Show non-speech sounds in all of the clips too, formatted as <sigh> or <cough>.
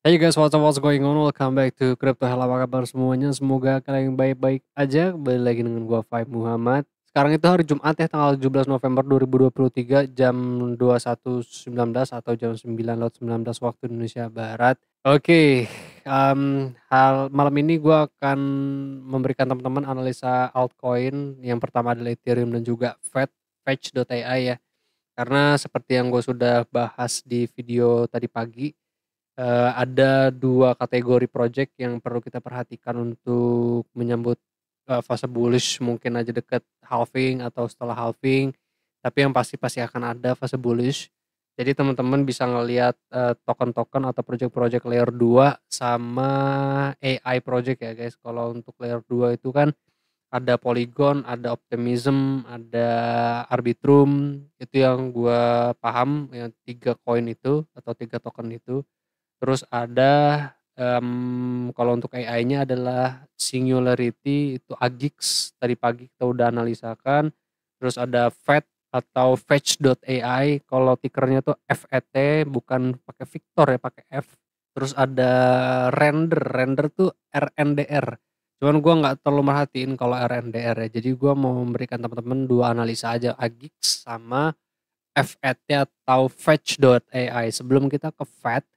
Hey guys, what's up, what's going on? Welcome back to Crypto Hell. Apa kabar semuanya? Semoga kalian baik-baik aja. Kembali lagi dengan gua Five Muhammad. Sekarang itu hari Jumat ya, tanggal 17 November 2023 jam 21.19 atau jam 9.19 waktu Indonesia Barat. Oke, okay, um, hal malam ini gua akan memberikan teman-teman analisa altcoin. Yang pertama adalah Ethereum dan juga Fed, Fetch.ai ya. Karena seperti yang gue sudah bahas di video tadi pagi, uh, ada dua kategori project yang perlu kita perhatikan untuk menyambut uh, fase bullish mungkin aja deket halving atau setelah halving tapi yang pasti pasti akan ada fase bullish jadi teman-teman bisa ngelihat uh, eh, token-token atau project-project layer 2 sama AI project ya guys kalau untuk layer 2 itu kan ada Polygon, ada Optimism, ada Arbitrum, itu yang gue paham yang tiga koin itu atau tiga token itu. Terus ada um, kalau untuk AI-nya adalah Singularity itu Agix tadi pagi kita udah analisakan. Terus ada FET atau fetch.ai kalau tikernya tuh FET bukan pakai Victor ya pakai F. Terus ada render, render tuh RNDR. Cuman gue nggak terlalu merhatiin kalau RNDR ya. Jadi gue mau memberikan teman-teman dua analisa aja Agix sama FET atau fetch.ai. Sebelum kita ke FET,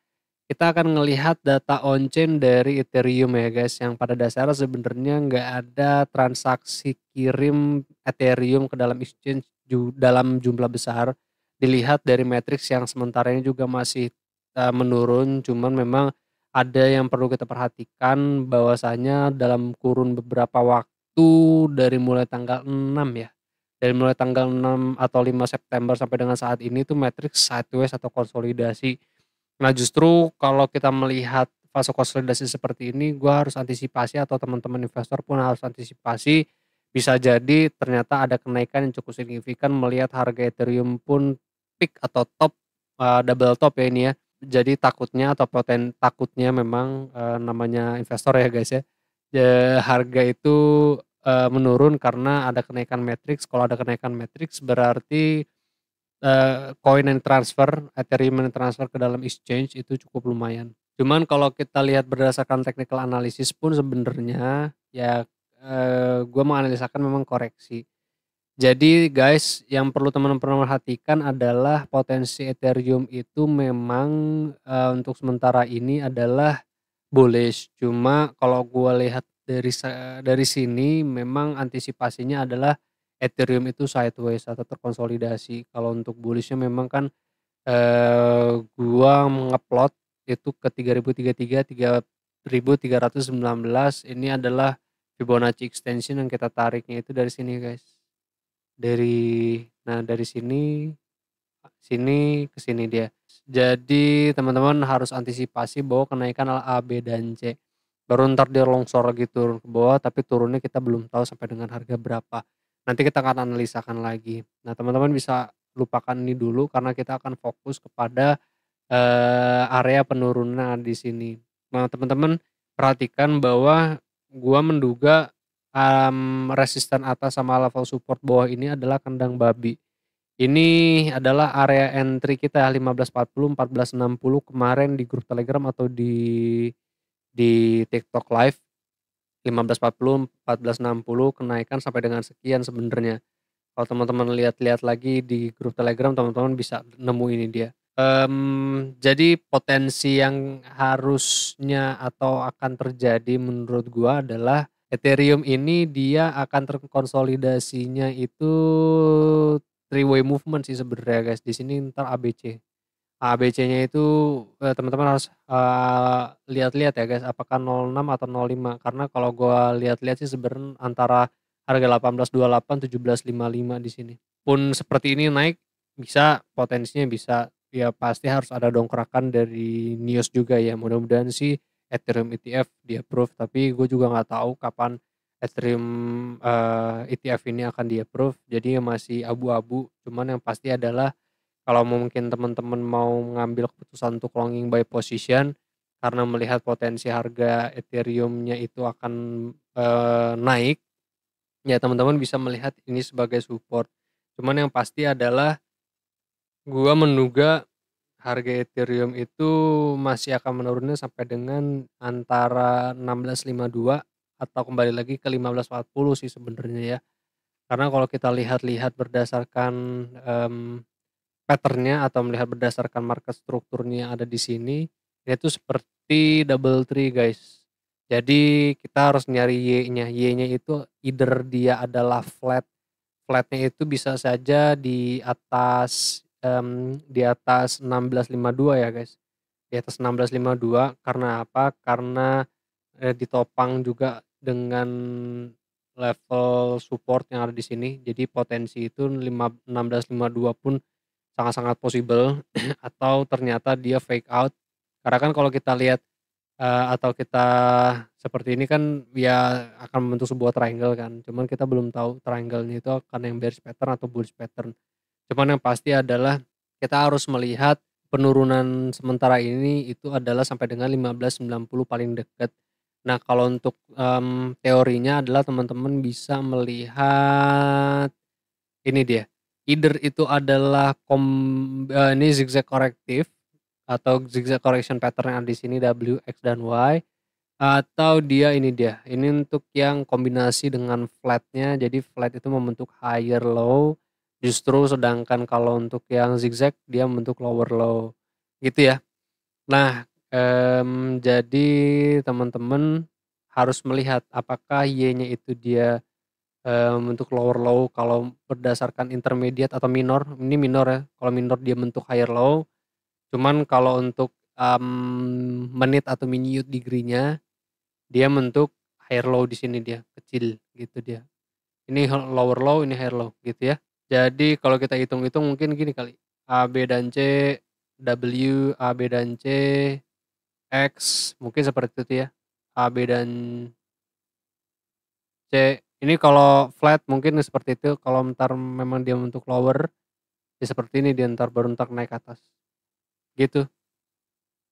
kita akan melihat data on-chain dari Ethereum ya guys yang pada dasarnya sebenarnya nggak ada transaksi kirim Ethereum ke dalam exchange dalam jumlah besar dilihat dari matrix yang sementara ini juga masih eh, menurun cuman memang ada yang perlu kita perhatikan bahwasanya dalam kurun beberapa waktu dari mulai tanggal 6 ya dari mulai tanggal 6 atau 5 September sampai dengan saat ini tuh matrix sideways atau konsolidasi Nah justru kalau kita melihat fase konsolidasi seperti ini, gue harus antisipasi atau teman-teman investor pun harus antisipasi. Bisa jadi ternyata ada kenaikan yang cukup signifikan melihat harga Ethereum pun peak atau top uh, double top ya ini ya. Jadi takutnya atau poten takutnya memang uh, namanya investor ya guys ya. ya harga itu uh, menurun karena ada kenaikan matrix. Kalau ada kenaikan matrix berarti uh, eh, and yang transfer, Ethereum yang transfer ke dalam exchange itu cukup lumayan. Cuman kalau kita lihat berdasarkan technical analysis pun sebenarnya ya uh, eh, gue menganalisakan memang koreksi. Jadi guys yang perlu teman-teman perhatikan adalah potensi Ethereum itu memang uh, untuk sementara ini adalah bullish. Cuma kalau gue lihat dari dari sini memang antisipasinya adalah Ethereum itu sideways atau terkonsolidasi. Kalau untuk bullishnya memang kan eh, gua mengeplot itu ke 3033 3319 ini adalah Fibonacci extension yang kita tariknya itu dari sini guys. Dari nah dari sini sini ke sini dia. Jadi teman-teman harus antisipasi bahwa kenaikan A, B dan C. Baru ntar dia longsor lagi turun ke bawah tapi turunnya kita belum tahu sampai dengan harga berapa nanti kita akan analisakan lagi. Nah, teman-teman bisa lupakan ini dulu karena kita akan fokus kepada eh, area penurunan di sini. Nah, teman-teman perhatikan bahwa gua menduga um, resisten atas sama level support bawah ini adalah kandang babi. Ini adalah area entry kita 1540 1460 kemarin di grup Telegram atau di di TikTok live 1540, 1460 kenaikan sampai dengan sekian sebenarnya. Kalau teman-teman lihat-lihat lagi di grup Telegram, teman-teman bisa nemu ini dia. Um, jadi potensi yang harusnya atau akan terjadi menurut gua adalah Ethereum ini dia akan terkonsolidasinya itu three way movement sih sebenarnya guys. Di sini ntar ABC A B c nya itu eh, teman-teman harus uh, lihat-lihat ya guys apakah 06 atau 05 karena kalau gue lihat-lihat sih sebenarnya antara harga 1828 1755 di sini. Pun seperti ini naik bisa potensinya bisa ya pasti harus ada dongkrakan dari news juga ya. Mudah-mudahan sih Ethereum ETF di approve tapi gue juga nggak tahu kapan Ethereum uh, eh, ETF ini akan di approve. Jadi masih abu-abu. Cuman yang pasti adalah kalau mungkin teman-teman mau mengambil keputusan untuk longing by position karena melihat potensi harga Ethereumnya itu akan eh, naik ya teman-teman bisa melihat ini sebagai support cuman yang pasti adalah gua menduga harga Ethereum itu masih akan menurunnya sampai dengan antara 1652 atau kembali lagi ke 1540 sih sebenarnya ya karena kalau kita lihat-lihat berdasarkan um, patternnya atau melihat berdasarkan market strukturnya yang ada di sini yaitu seperti double tree guys jadi kita harus nyari Y-nya Y-nya itu either dia adalah flat flatnya itu bisa saja di atas um, di atas 1652 ya guys di atas 1652 karena apa karena eh, ditopang juga dengan level support yang ada di sini jadi potensi itu 1652 pun sangat-sangat possible <clears throat> atau ternyata dia fake out karena kan kalau kita lihat uh, atau kita seperti ini kan ya akan membentuk sebuah triangle kan cuman kita belum tahu triangle ini itu akan yang bearish pattern atau bullish pattern cuman yang pasti adalah kita harus melihat penurunan sementara ini itu adalah sampai dengan 1590 paling dekat Nah, kalau untuk um, teorinya adalah teman-teman bisa melihat ini dia either itu adalah kom uh, ini zigzag korektif atau zigzag correction pattern yang ada di sini W X dan Y atau dia ini dia ini untuk yang kombinasi dengan flatnya jadi flat itu membentuk higher low justru sedangkan kalau untuk yang zigzag dia membentuk lower low gitu ya nah um, jadi teman-teman harus melihat apakah y-nya itu dia um, untuk lower low kalau berdasarkan intermediate atau minor ini minor ya kalau minor dia bentuk higher low cuman kalau untuk um, menit atau minute degree-nya dia bentuk higher low di sini dia kecil gitu dia ini lower low ini higher low gitu ya jadi kalau kita hitung-hitung mungkin gini kali A B dan C W A B dan C X mungkin seperti itu ya A B dan C ini kalau flat mungkin seperti itu kalau ntar memang dia untuk lower ya seperti ini dia ntar baru ntar naik atas gitu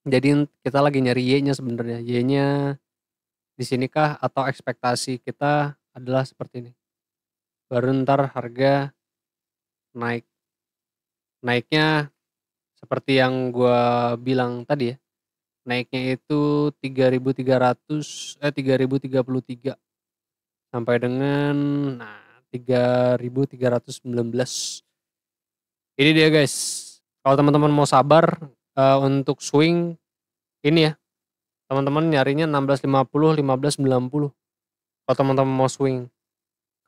jadi kita lagi nyari y nya sebenarnya y nya di sinikah atau ekspektasi kita adalah seperti ini baru ntar harga naik naiknya seperti yang gue bilang tadi ya naiknya itu 3300 eh 3033 sampai dengan nah 3319. Ini dia guys. Kalau teman-teman mau sabar uh, untuk swing ini ya. Teman-teman nyarinya 1650, 1590. Kalau teman-teman mau swing.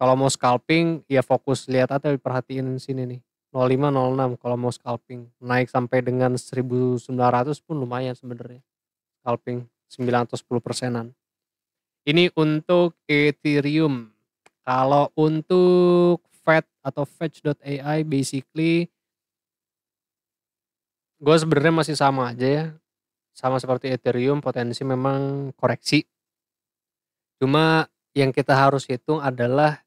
Kalau mau scalping ya fokus lihat aja perhatiin sini nih. 0506 kalau mau scalping naik sampai dengan 1900 pun lumayan sebenarnya scalping 910 persenan ini untuk Ethereum. Kalau untuk Fed atau Fetch.ai basically gue sebenarnya masih sama aja ya. Sama seperti Ethereum potensi memang koreksi. Cuma yang kita harus hitung adalah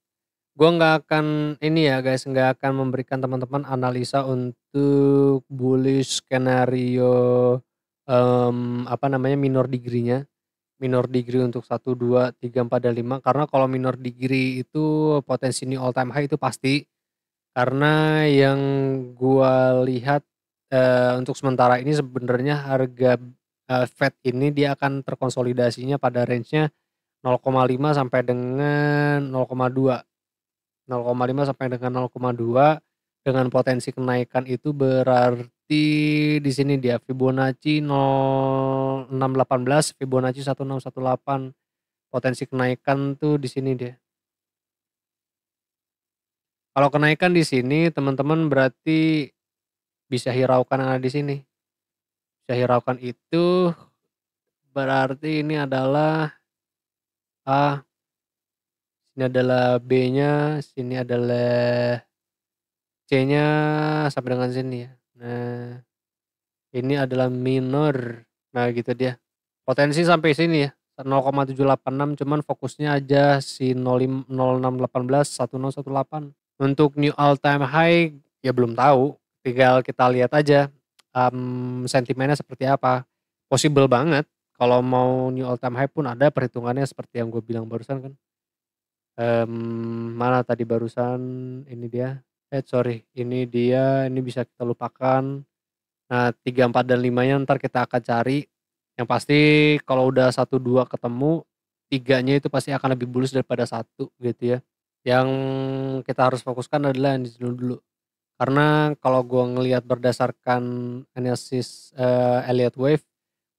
gue nggak akan ini ya guys nggak akan memberikan teman-teman analisa untuk bullish skenario um, apa namanya minor degree-nya minor degree untuk 1, 2, 3, 4, dan 5 karena kalau minor degree itu potensi new all time high itu pasti karena yang gua lihat uh, untuk sementara ini sebenarnya harga uh, Fed ini dia akan terkonsolidasinya pada range-nya 0,5 sampai dengan 0,2 0,5 sampai dengan 0,2 dengan potensi kenaikan itu berarti di sini dia Fibonacci 0618, Fibonacci 1618. Potensi kenaikan tuh di sini dia. Kalau kenaikan di sini teman-teman berarti bisa hiraukan yang ada di sini. Bisa hiraukan itu berarti ini adalah A, ini adalah B-nya, sini adalah C-nya sampai dengan sini ya. Nah, ini adalah minor. Nah, gitu dia. Potensi sampai sini ya. 0,786 cuman fokusnya aja si 0618 1018. Untuk new all time high ya belum tahu. Tinggal kita lihat aja um, sentimennya seperti apa. Possible banget kalau mau new all time high pun ada perhitungannya seperti yang gue bilang barusan kan. Um, mana tadi barusan ini dia eh sorry ini dia ini bisa kita lupakan nah 3, 4, dan 5 nya ntar kita akan cari yang pasti kalau udah satu dua ketemu tiganya itu pasti akan lebih bulus daripada satu gitu ya yang kita harus fokuskan adalah yang dulu dulu karena kalau gue ngelihat berdasarkan analisis uh, eh, Elliott Wave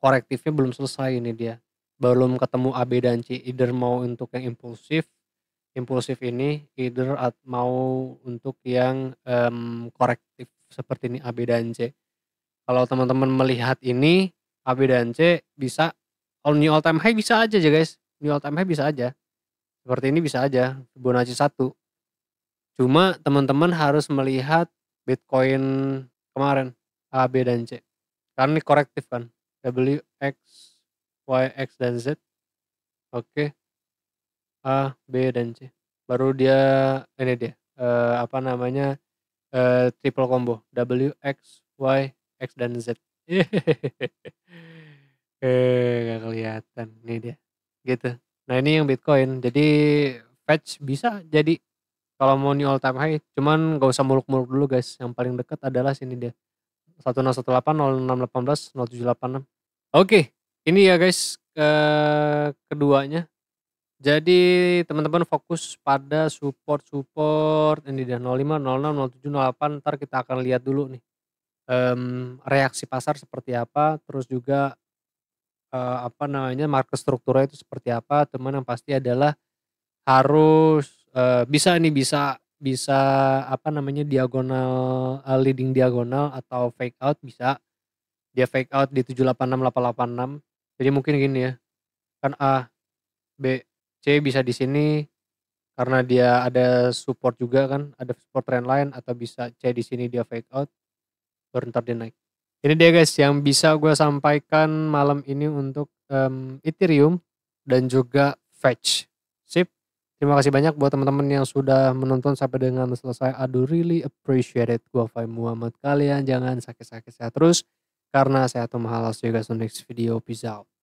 korektifnya belum selesai ini dia belum ketemu A, B, dan C either mau untuk yang impulsif impulsif ini either at mau untuk yang um, korektif seperti ini A, B dan C. Kalau teman-teman melihat ini A, B dan C bisa all new all time high bisa aja ya guys. New all time high bisa aja. Seperti ini bisa aja Fibonacci satu. Cuma teman-teman harus melihat Bitcoin kemarin A, B dan C. Karena ini korektif kan. W, X, Y, X dan Z. Oke. Okay A, B, dan C. Baru dia ini dia eh, apa namanya eh, triple combo W, X, Y, X dan Z. <laughs> eh gak kelihatan ini dia gitu. Nah ini yang Bitcoin. Jadi fetch bisa jadi kalau mau new all time high. Cuman gak usah muluk-muluk dulu guys. Yang paling dekat adalah sini dia 1018, 0618, 0786. Oke, ini ya guys ke keduanya jadi teman-teman fokus pada support-support ini dia 05, 06, 07, 08 ntar kita akan lihat dulu nih um, reaksi pasar seperti apa terus juga uh, apa namanya market strukturnya itu seperti apa teman yang pasti adalah harus uh, bisa ini bisa bisa apa namanya diagonal uh, leading diagonal atau fake out bisa dia fake out di 786, 886. jadi mungkin gini ya kan A B C bisa di sini karena dia ada support juga kan, ada support trend line atau bisa C di sini dia fake out baru ntar dia naik. Ini dia guys yang bisa gue sampaikan malam ini untuk um, Ethereum dan juga Fetch. Sip. Terima kasih banyak buat teman-teman yang sudah menonton sampai dengan selesai. Aduh really appreciate it. Gua Fai Muhammad. Kalian jangan sakit-sakit saya terus karena saya you guys on next video. Peace out.